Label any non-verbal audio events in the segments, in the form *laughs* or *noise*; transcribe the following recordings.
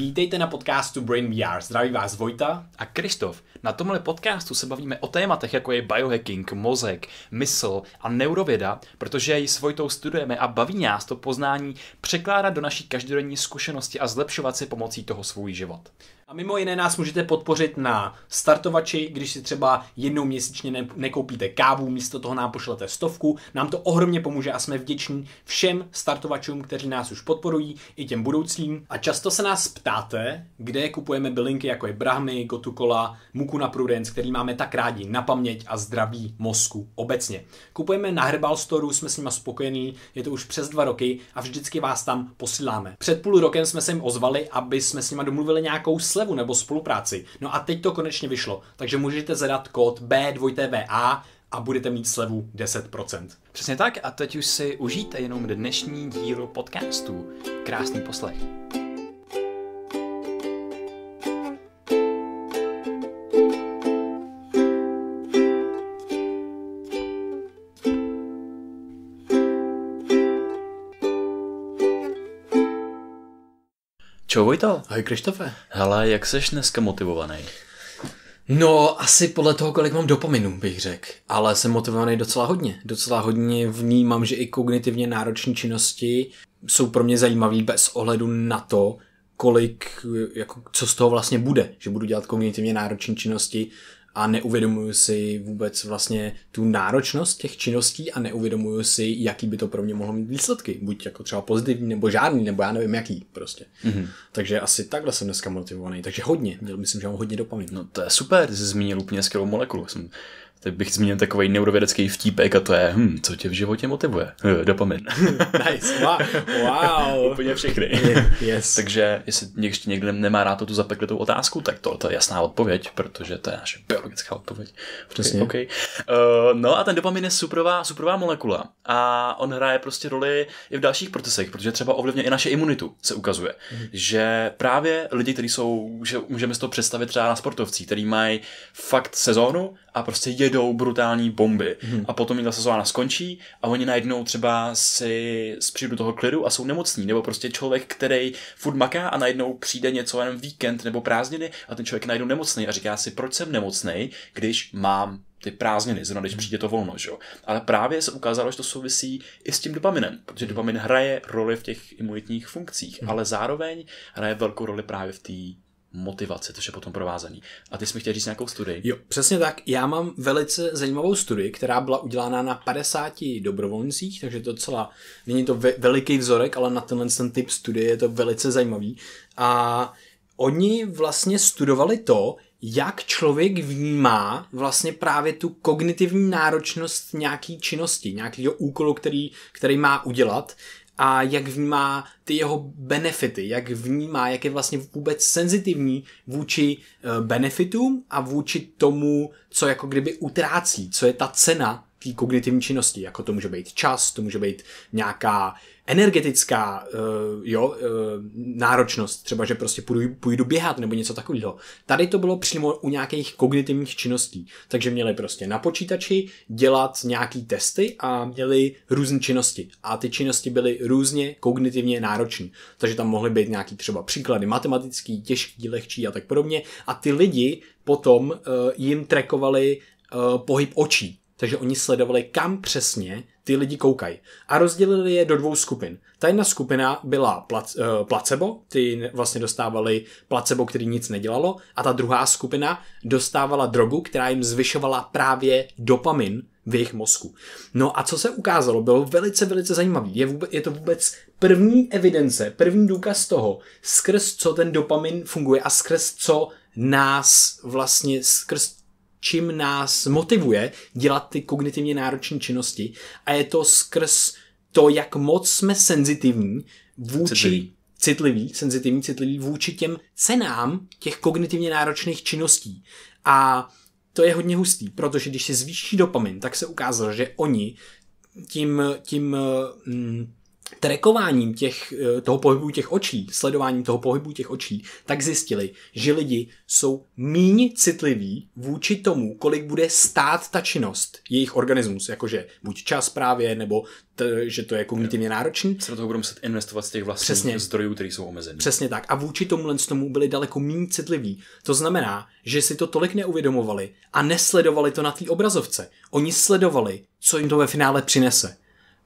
Vítejte na podcastu Brain VR. Zdraví vás Vojta a Kristof. Na tomhle podcastu se bavíme o tématech, jako je biohacking, mozek, mysl a neurověda, protože ji s Vojtou studujeme a baví nás to poznání překládat do naší každodenní zkušenosti a zlepšovat si pomocí toho svůj život. A mimo jiné nás můžete podpořit na startovači, když si třeba jednou měsíčně ne- nekoupíte kávu, místo toho nám pošlete stovku. Nám to ohromně pomůže a jsme vděční všem startovačům, kteří nás už podporují, i těm budoucím. A často se nás ptáte, kde kupujeme bylinky, jako je brahmy, gotukola, muku na prudence, který máme tak rádi na paměť a zdraví mozku obecně. Kupujeme na Herbal Store, jsme s nimi spokojení, je to už přes dva roky a vždycky vás tam posíláme. Před půl rokem jsme se jim ozvali, aby jsme s nimi domluvili nějakou sl- slevu nebo spolupráci. No a teď to konečně vyšlo, takže můžete zadat kód b 2 tba a budete mít slevu 10%. Přesně tak a teď už si užijte jenom dnešní díl podcastu. Krásný poslech. Čau Vojto. Ahoj Krištofe. Hele, jak seš dneska motivovaný? No, asi podle toho, kolik mám dopaminu, bych řekl. Ale jsem motivovaný docela hodně. Docela hodně vnímám, že i kognitivně náročné činnosti jsou pro mě zajímavé bez ohledu na to, kolik, jako, co z toho vlastně bude. Že budu dělat kognitivně náročné činnosti a neuvědomuju si vůbec vlastně tu náročnost těch činností a neuvědomuju si, jaký by to pro mě mohlo mít výsledky. Buď jako třeba pozitivní, nebo žádný, nebo já nevím jaký prostě. Mm-hmm. Takže asi takhle jsem dneska motivovaný. Takže hodně, myslím, že mám hodně dopamin. No to je super, ty jsi zmínil úplně skvělou molekulu. Jsem Teď bych zmínil takový neurovědecký vtípek a to je, hm, co tě v životě motivuje? Eh, dopamin. *laughs* nice, wow. wow. *laughs* Úplně všechny. yes. Takže jestli ještě někdo nemá rád tu zapeklitou otázku, tak to, to je jasná odpověď, protože to je naše logická, odpověď. Přesně. Okay, okay. Uh, no a ten dopamin je suprová, suprová molekula a on hraje prostě roli i v dalších procesech, protože třeba ovlivňuje i naše imunitu, se ukazuje. Mm. Že právě lidi, kteří jsou, že můžeme si to představit třeba na sportovcích, který mají fakt sezónu a prostě jedou brutální bomby. Hmm. A potom jim ta sezóna skončí a oni najednou třeba si přijdu toho klidu a jsou nemocní. Nebo prostě člověk, který furt maká a najednou přijde něco jenom víkend nebo prázdniny a ten člověk najednou nemocný a říká si, proč jsem nemocný, když mám ty prázdniny, zrovna když mhm. přijde to volno, že jo. Ale právě se ukázalo, že to souvisí i s tím dopaminem, protože mhm. dopamin hraje roli v těch imunitních funkcích, mhm. ale zároveň hraje velkou roli právě v té motivaci, což je potom provázaný. A ty jsi mi chtěl říct nějakou studii. Jo, přesně tak. Já mám velice zajímavou studii, která byla udělána na 50 dobrovolnicích, takže to docela, není to ve, veliký vzorek, ale na tenhle ten typ studie je to velice zajímavý. A oni vlastně studovali to, jak člověk vnímá vlastně právě tu kognitivní náročnost nějaký činnosti, nějakého úkolu, který, který má udělat, a jak vnímá ty jeho benefity, jak vnímá, jak je vlastně vůbec senzitivní vůči eh, benefitům a vůči tomu, co jako kdyby utrácí, co je ta cena té kognitivní činnosti, jako to může být čas, to může být nějaká energetická uh, jo, uh, náročnost, třeba že prostě půjdu, půjdu běhat nebo něco takového. Tady to bylo přímo u nějakých kognitivních činností, takže měli prostě na počítači dělat nějaký testy a měli různé činnosti a ty činnosti byly různě kognitivně náročné, takže tam mohly být nějaký třeba příklady matematický, těžký, lehčí a tak podobně a ty lidi potom uh, jim trekovali pohyb očí, takže oni sledovali, kam přesně ty lidi koukají. A rozdělili je do dvou skupin. Ta jedna skupina byla eh, placebo, ty vlastně dostávali placebo, který nic nedělalo, a ta druhá skupina dostávala drogu, která jim zvyšovala právě dopamin v jejich mozku. No a co se ukázalo, bylo velice, velice zajímavé. Je, vůbec, je to vůbec první evidence, první důkaz toho, skrz co ten dopamin funguje a skrz co nás vlastně, skrz čím nás motivuje dělat ty kognitivně náročné činnosti a je to skrz to, jak moc jsme senzitivní vůči... Citlivý citlivý, senzitivní, citlivý vůči těm cenám těch kognitivně náročných činností. A to je hodně hustý, protože když se zvýší dopamin, tak se ukázalo, že oni tím, tím mm, trekováním těch, eh, toho pohybu těch očí, sledováním toho pohybu těch očí, tak zjistili, že lidi jsou méně citliví vůči tomu, kolik bude stát ta činnost jejich organismus, jakože buď čas právě, nebo t, že to je kognitivně náročný. Se do toho budou muset investovat z těch vlastních Přesně. zdrojů, které jsou omezené. Přesně tak. A vůči tomu z tomu byli daleko méně citliví. To znamená, že si to tolik neuvědomovali a nesledovali to na té obrazovce. Oni sledovali, co jim to ve finále přinese.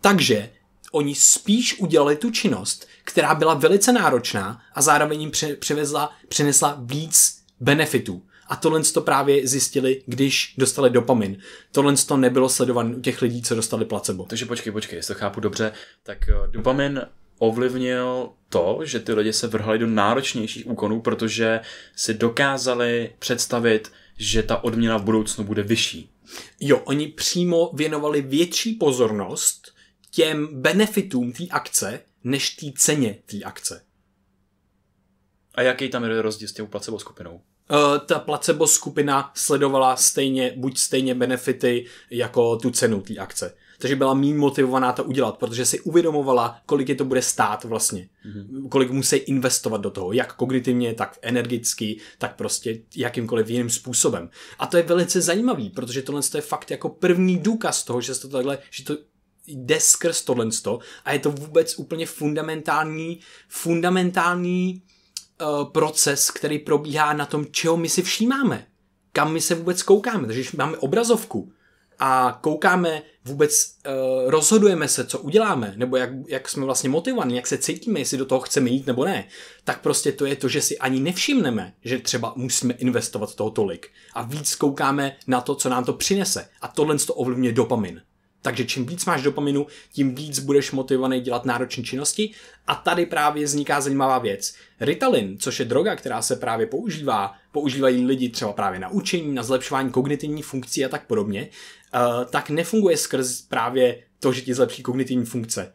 Takže oni spíš udělali tu činnost, která byla velice náročná a zároveň jim přivezla, přinesla víc benefitů. A tohle to právě zjistili, když dostali dopamin. Tohle to nebylo sledované u těch lidí, co dostali placebo. Takže počkej, počkej, jestli to chápu dobře, tak eh, dopamin ovlivnil to, že ty lidi se vrhali do náročnějších úkonů, protože si dokázali představit, že ta odměna v budoucnu bude vyšší. Jo, oni přímo věnovali větší pozornost těm benefitům té akce, než té ceně té akce. A jaký tam je rozdíl s tou placebo skupinou? Eh, ta placebo skupina sledovala stejně, buď stejně benefity jako tu cenu té akce. Takže byla méně motivovaná to udělat, protože si uvědomovala, kolik je to bude stát vlastně. Mm-hmm. Kolik musí investovat do toho, jak kognitivně, tak energicky, tak prostě jakýmkoliv jiným způsobem. A to je velice zajímavý, protože tohle je fakt jako první důkaz toho, že to takhle, že to jde skrz tohle a je to vůbec úplně fundamentální, fundamentální uh, proces, který probíhá na tom, čeho my si všímáme, kam my se vůbec koukáme. Takže když máme obrazovku a koukáme, vůbec uh, rozhodujeme se, co uděláme, nebo jak, jak jsme vlastně motivovaní, jak se cítíme, jestli do toho chceme jít nebo ne, tak prostě to je to, že si ani nevšimneme, že třeba musíme investovat toho tolik a víc koukáme na to, co nám to přinese. A tohle to ovlivňuje dopamin. Takže čím víc máš dopaminu, tím víc budeš motivovaný dělat náročné činnosti. A tady právě vzniká zajímavá věc. Ritalin, což je droga, která se právě používá, používají lidi třeba právě na učení, na zlepšování kognitivních funkcí a tak podobně, eh, tak nefunguje skrz právě to, že ti zlepší kognitivní funkce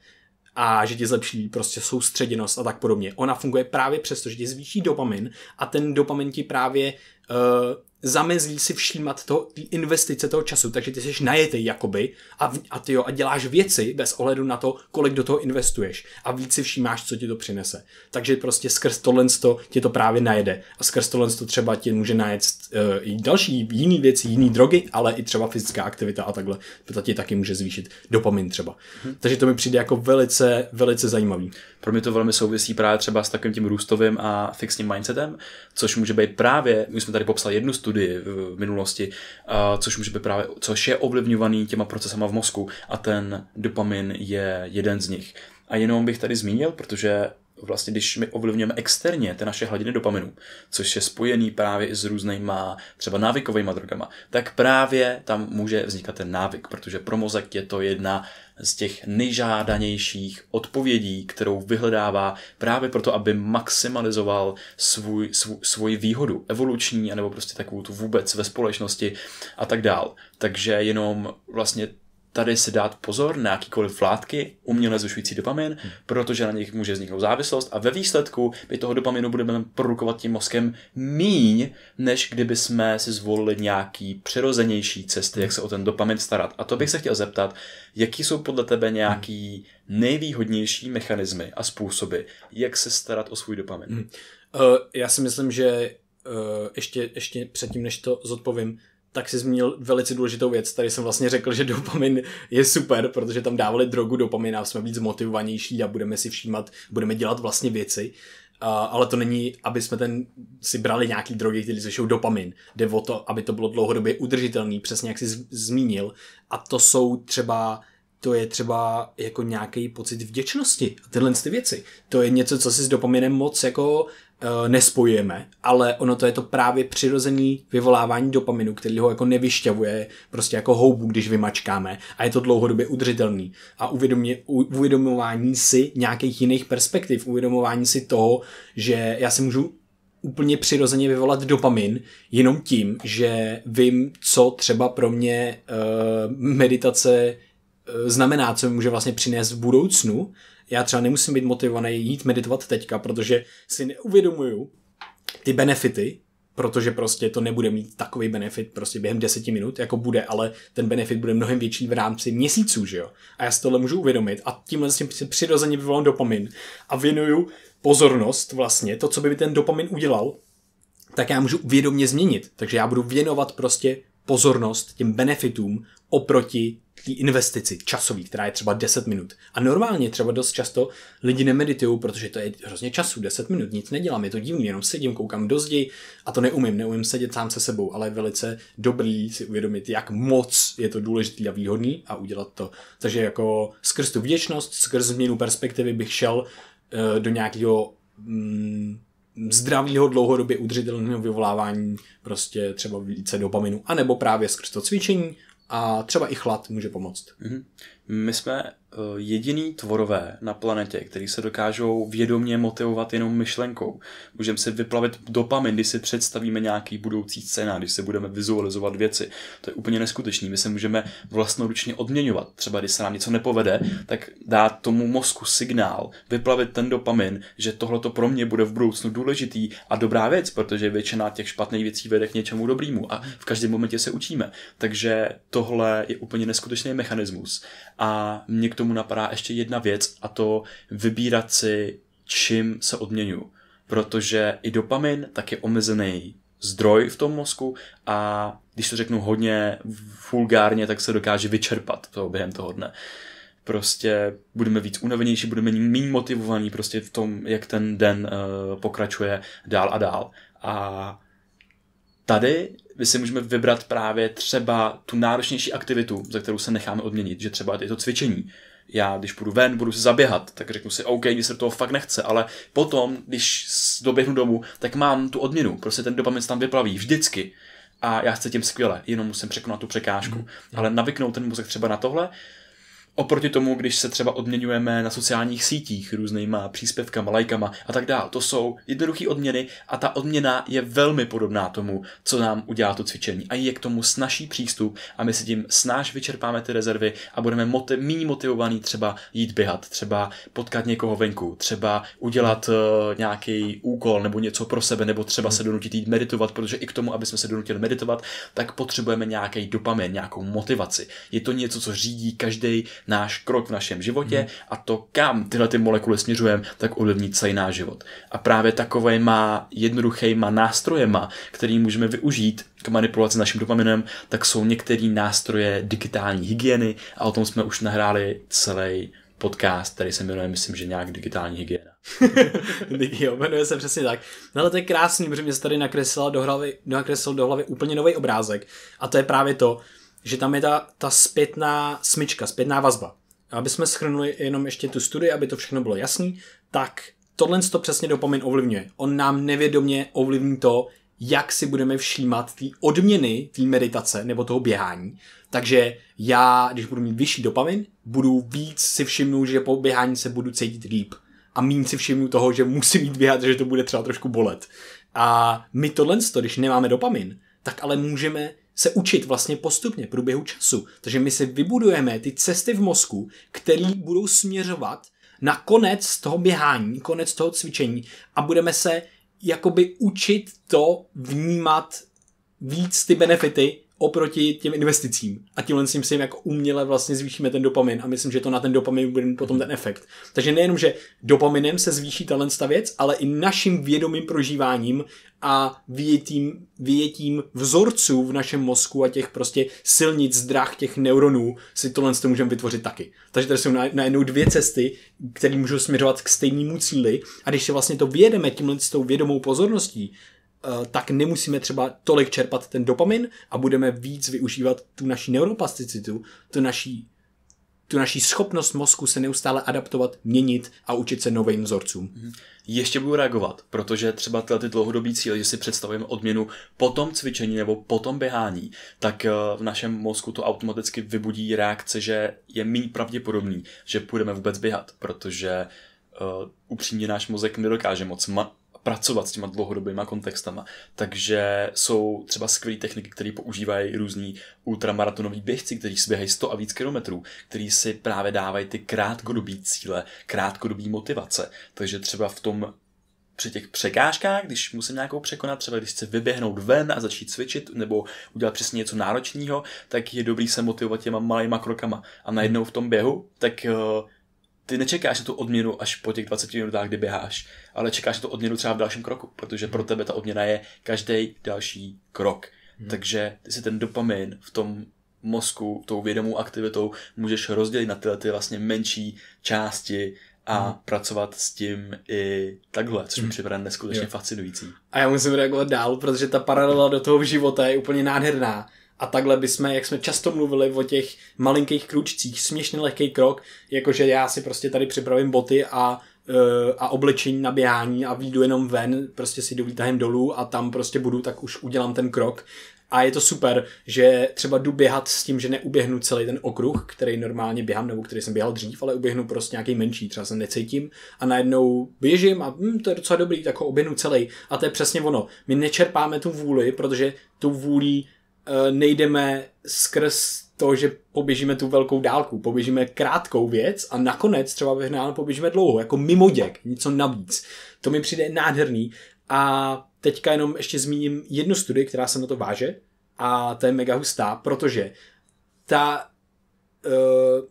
a že ti zlepší prostě soustředěnost a tak podobně. Ona funguje právě přesto, že ti zvýší dopamin a ten dopamin ti právě eh, zamezí si všímat ty investice toho času, takže ty jsi najetej jakoby a, a ty jo, a děláš věci bez ohledu na to, kolik do toho investuješ a víc si všímáš, co ti to přinese. Takže prostě skrz tohle to tě to právě najede a skrz tohle to třeba tě může najet uh, i další jiný věci, jiný drogy, ale i třeba fyzická aktivita a takhle, to ti taky může zvýšit dopamin třeba. Hmm. Takže to mi přijde jako velice, velice zajímavý. Pro mě to velmi souvisí právě třeba s takovým tím růstovým a fixním mindsetem, což může být právě, my jsme tady popsali jednu studii, studii v minulosti, což může být právě, což je ovlivňovaný těma procesama v mozku a ten dopamin je jeden z nich. A jenom bych tady zmínil, protože vlastně, když my ovlivňujeme externě ty naše hladiny dopaminu, což je spojený právě i s různýma třeba návykovými drogama, tak právě tam může vznikat ten návyk, protože pro mozek je to jedna z těch nejžádanějších odpovědí, kterou vyhledává právě proto, aby maximalizoval svůj, svůj svůj výhodu evoluční, anebo prostě takovou tu vůbec ve společnosti a tak dál. Takže jenom vlastně tady si dát pozor na jakýkoliv látky uměle zvyšující dopamin, hmm. protože na nich může vzniknout závislost a ve výsledku my toho dopaminu budeme produkovat tím mozkem míň, než kdyby jsme si zvolili nějaký přirozenější cesty, jak se o ten dopamin starat. A to bych se chtěl zeptat, jaký jsou podle tebe nějaký nejvýhodnější mechanismy a způsoby, jak se starat o svůj dopamin? Hmm. Uh, já si myslím, že uh, ještě, ještě předtím, než to zodpovím, tak si zmínil velice důležitou věc. Tady jsem vlastně řekl, že dopamin je super, protože tam dávali drogu a jsme víc motivovanější a budeme si všímat, budeme dělat vlastně věci. Uh, ale to není, aby jsme ten, si brali nějaký drogy, které zvyšují dopamin. Jde o to, aby to bylo dlouhodobě udržitelný, přesně jak jsi z- zmínil. A to jsou třeba to je třeba jako nějaký pocit vděčnosti tyhle ty věci. To je něco, co si s dopaminem moc jako Eh, nespojujeme, ale ono to je to právě přirozený vyvolávání dopaminu, který ho jako nevyšťavuje prostě jako houbu, když vymačkáme a je to dlouhodobě udržitelný. A uvědomě, uvědomování si nějakých jiných perspektiv, uvědomování si toho, že já si můžu úplně přirozeně vyvolat dopamin jenom tím, že vím, co třeba pro mě uh, meditace uh, znamená, co mi může vlastně přinést v budoucnu já třeba nemusím být motivovaný jít meditovat teďka, protože si neuvědomuju ty benefity, protože prostě to nebude mít takový benefit prostě během deseti minut, jako bude, ale ten benefit bude mnohem větší v rámci měsíců, že jo? A já si tohle můžu uvědomit a tímhle si přirozeně vyvolám dopamin a věnuju pozornost vlastně, to, co by ten dopamin udělal, tak já můžu vědomě změnit. Takže já budu věnovat prostě pozornost těm benefitům oproti té investici časový, která je třeba 10 minut. A normálně třeba dost často lidi nemeditují, protože to je hrozně času, 10 minut, nic nedělám, je to divný, jenom sedím, koukám do zdi a to neumím, neumím sedět sám se sebou, ale je velice dobrý si uvědomit, jak moc je to důležitý a výhodný a udělat to. Takže jako skrz tu vděčnost, skrz změnu perspektivy bych šel uh, do nějakého mm, zdravého dlouhodobě udržitelného vyvolávání prostě třeba více dopaminu, anebo právě skrz to cvičení, a třeba i chlad může pomoct. Mm-hmm. My jsme Eh, jediný tvorové na planetě, který se dokážou vědomě motivovat jenom myšlenkou. Můžeme si vyplavit dopamin, když si představíme nějaký budoucí scénář, když si budeme vizualizovat věci. To je úplně neskutečný. My se můžeme vlastnoručně odměňovat. Třeba když se nám něco nepovede, tak dát tomu mozku signál, vyplavit ten dopamin, že tohle to pro mě bude v budoucnu důležitý a dobrá věc, protože většina těch špatných věcí vede k něčemu dobrému a v každém momentě se učíme. Takže tohle je úplně neskutečný mechanismus. A mě tomu napadá ještě jedna věc a to vybírat si, čím se odměňu. Protože i dopamin tak je omezený zdroj v tom mozku a když to řeknu hodně vulgárně, tak se dokáže vyčerpat to během toho dne. Prostě budeme víc unavenější, budeme méně motivovaní prostě v tom, jak ten den uh, pokračuje dál a dál. A tady my si můžeme vybrat právě třeba tu náročnější aktivitu, za kterou se necháme odměnit, že třeba je to cvičení, já když půjdu ven, budu si zaběhat, tak řeknu si, OK, když se toho fakt nechce, ale potom, když doběhnu domů, tak mám tu odměnu, prostě ten dopamin se tam vyplaví vždycky a já se tím skvěle, jenom musím překonat tu překážku. Mm. Ale navyknout ten mozek třeba na tohle, Oproti tomu, když se třeba odměňujeme na sociálních sítích různýma příspěvkama, lajkama a tak dále, to jsou jednoduché odměny a ta odměna je velmi podobná tomu, co nám udělá to cvičení a je k tomu snažší přístup a my si tím snáš vyčerpáme ty rezervy a budeme moti- méně motivovaný třeba jít běhat, třeba potkat někoho venku, třeba udělat uh, nějaký úkol nebo něco pro sebe, nebo třeba se donutit jít meditovat, protože i k tomu, aby jsme se donutili meditovat, tak potřebujeme nějaký dopamin, nějakou motivaci. Je to něco, co řídí každý náš krok v našem životě hmm. a to, kam tyhle ty molekuly směřujeme, tak ovlivní celý náš život. A právě takové má jednoduchýma nástrojema, který můžeme využít k manipulaci s naším dopaminem, tak jsou některé nástroje digitální hygieny a o tom jsme už nahráli celý podcast, který se jmenuje, myslím, že nějak digitální hygiena. *laughs* jo, jmenuje se přesně tak. No ale to je krásný, protože mě se tady nakreslil do hlavy, nakreslil do hlavy úplně nový obrázek. A to je právě to, že tam je ta, ta zpětná smyčka, zpětná vazba. Aby jsme schrnuli jenom ještě tu studii, aby to všechno bylo jasný, tak tohle to přesně dopamin ovlivňuje. On nám nevědomě ovlivní to, jak si budeme všímat té odměny té meditace nebo toho běhání. Takže já, když budu mít vyšší dopamin, budu víc si všimnout, že po běhání se budu cítit líp. A mín si všimnu toho, že musím jít běhat, že to bude třeba trošku bolet. A my tohle, když nemáme dopamin, tak ale můžeme se učit vlastně postupně průběhu času. Takže my si vybudujeme ty cesty v mozku, které budou směřovat na konec toho běhání, konec toho cvičení a budeme se jakoby učit to vnímat víc ty benefity oproti těm investicím. A tímhle si jim jako uměle vlastně zvýšíme ten dopamin a myslím, že to na ten dopamin bude mít potom ten efekt. Takže nejenom, že dopaminem se zvýší tahle ta věc, ale i naším vědomým prožíváním a větím, větím vzorců v našem mozku a těch prostě silnic, drah těch neuronů si tohle to můžeme vytvořit taky. Takže tady jsou najednou dvě cesty, které můžou směřovat k stejnému cíli a když se vlastně to vědeme tímhle s tou vědomou pozorností, Eh, tak nemusíme třeba tolik čerpat ten dopamin a budeme víc využívat tu naší neuroplasticitu, tu naší, tu naší schopnost mozku se neustále adaptovat, měnit a učit se novým vzorcům. Mhm. Ještě budu reagovat, protože třeba tyhle ty dlouhodobý cíle, že si představujeme odměnu po tom cvičení nebo po tom běhání, tak eh, v našem mozku to automaticky vybudí reakce, že je méně pravděpodobný, že půjdeme vůbec běhat, protože uh, upřímně náš mozek nedokáže moc ma- pracovat s těma dlouhodobýma kontextama. Takže jsou třeba skvělé techniky, které používají různí ultramaratonoví běžci, kteří si běhají 100 a víc kilometrů, kteří si právě dávají ty krátkodobé cíle, krátkodobé motivace. Takže třeba v tom při těch překážkách, když musím nějakou překonat, třeba když chci vyběhnout ven a začít cvičit nebo udělat přesně něco náročného, tak je dobrý se motivovat těma malýma krokama. A najednou v tom běhu, tak uh, ty nečekáš na tu odměnu až po těch 20 minutách, kdy běháš, ale čekáš na tu odměnu třeba v dalším kroku, protože pro tebe ta odměna je každý další krok. Hmm. Takže ty si ten dopamin v tom mozku, tou vědomou aktivitou můžeš rozdělit na tyhle ty vlastně menší části a hmm. pracovat s tím i takhle, což mi hmm. připadá neskutečně jo. fascinující. A já musím reagovat dál, protože ta paralela do toho života je úplně nádherná a takhle bychom, jak jsme často mluvili o těch malinkých kručcích, směšně lehký krok, jakože já si prostě tady připravím boty a e, a oblečení na běhání a výjdu jenom ven, prostě si jdu výtahem dolů a tam prostě budu, tak už udělám ten krok. A je to super, že třeba jdu běhat s tím, že neuběhnu celý ten okruh, který normálně běhám, nebo který jsem běhal dřív, ale uběhnu prostě nějaký menší, třeba se necítím a najednou běžím a hm, to je docela dobrý, tak ho oběhnu celý. A to je přesně ono. My nečerpáme tu vůli, protože tu vůli Eh, nejdeme skrz to, že poběžíme tu velkou dálku, poběžíme krátkou věc a nakonec třeba ve poběžíme dlouho, jako mimo děk něco navíc. To mi přijde nádherný a teďka jenom ještě zmíním jednu studii, která se na to váže a to je mega hustá, protože ta, uh,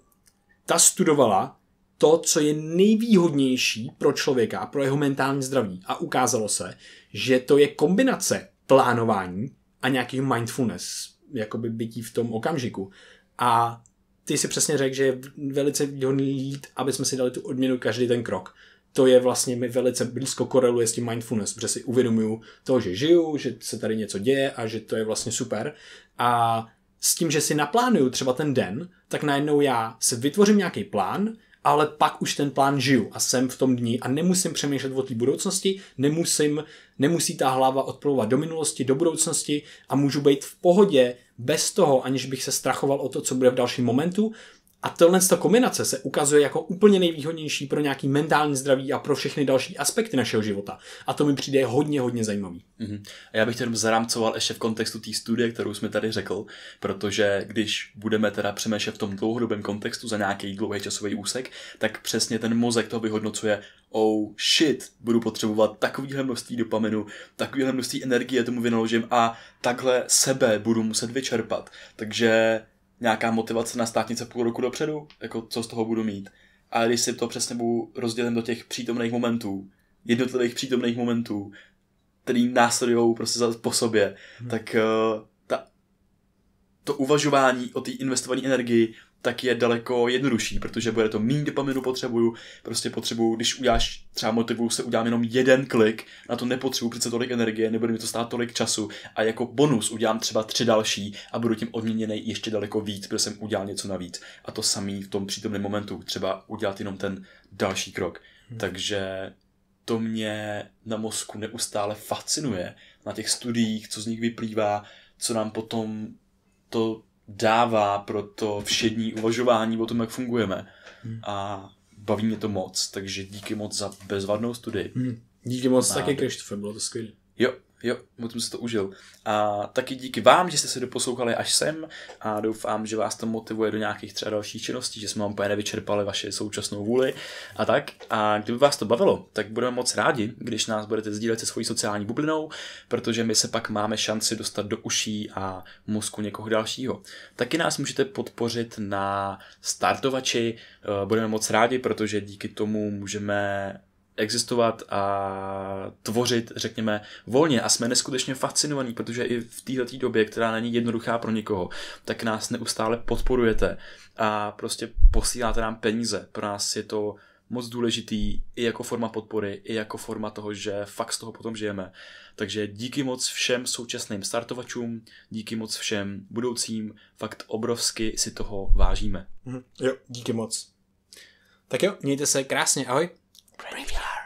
ta studovala to, co je nejvýhodnější pro člověka, pro jeho mentální zdraví. A ukázalo se, že to je kombinace plánování a nějaký mindfulness, jakoby bytí v tom okamžiku. A ty si přesně řekl, že je velice výhodný jít, aby jsme si dali tu odměnu každý ten krok. To je vlastně mi velice blízko koreluje s tím mindfulness, protože si uvědomuju to, že žiju, že se tady něco děje a že to je vlastně super. A s tím, že si naplánuju třeba ten den, tak najednou já si vytvořím nějaký plán, ale pak už ten plán žiju a jsem v tom dní a nemusím přemýšlet o té budoucnosti, nemusím, nemusí ta hlava odplouvat do minulosti, do budoucnosti a můžu být v pohodě bez toho, aniž bych se strachoval o to, co bude v dalším momentu, a tohle ta kombinace se ukazuje jako úplně nejvýhodnější pro nějaký mentální zdraví a pro všechny další aspekty našeho života. A to mi přijde hodně, hodně zajímavý. Mm-hmm. A já bych to jenom zarámcoval ještě v kontextu té studie, kterou jsme tady řekl, protože když budeme teda přemýšlet v tom dlouhodobém kontextu za nějaký dlouhý časový úsek, tak přesně ten mozek to vyhodnocuje, oh shit, budu potřebovat takovýhle množství dopaminu, takovýhle množství energie tomu vynaložím a takhle sebe budu muset vyčerpat. Takže nějaká motivace na státnice půl roku dopředu, jako co z toho budu mít. A když si to přesně budu rozdělím do těch přítomných momentů, jednotlivých přítomných momentů, který následují prostě za, po sobě, hmm. tak uh, ta, to uvažování o té investované energii tak je daleko jednodušší, protože bude to méně dopaminu potřebuju, prostě potřebuju, když uděláš třeba motivu, se udělám jenom jeden klik, na to nepotřebuju přece tolik energie, nebude mi to stát tolik času a jako bonus udělám třeba tři další a budu tím odměněný ještě daleko víc, protože jsem udělal něco navíc a to samý v tom přítomném momentu, třeba udělat jenom ten další krok. Hmm. Takže to mě na mozku neustále fascinuje, na těch studiích, co z nich vyplývá, co nám potom to dává pro to všední uvažování o tom, jak fungujeme. Hmm. A baví mě to moc, takže díky moc za bezvadnou studii. Hmm. Díky moc Má taky, Krištofe, bylo to skvělé. Jo, Jo, moc jsem se to užil. A taky díky vám, že jste se doposlouchali až sem a doufám, že vás to motivuje do nějakých třeba dalších činností, že jsme vám úplně nevyčerpali vaše současnou vůli a tak. A kdyby vás to bavilo, tak budeme moc rádi, když nás budete sdílet se svojí sociální bublinou, protože my se pak máme šanci dostat do uší a mozku někoho dalšího. Taky nás můžete podpořit na startovači, eh, budeme moc rádi, protože díky tomu můžeme existovat a tvořit, řekněme, volně a jsme neskutečně fascinovaní, protože i v této době, která není jednoduchá pro nikoho, tak nás neustále podporujete a prostě posíláte nám peníze. Pro nás je to moc důležitý i jako forma podpory, i jako forma toho, že fakt z toho potom žijeme. Takže díky moc všem současným startovačům, díky moc všem budoucím, fakt obrovsky si toho vážíme. Mhm. Jo, díky moc. Tak jo, mějte se krásně, ahoj. Graveyard.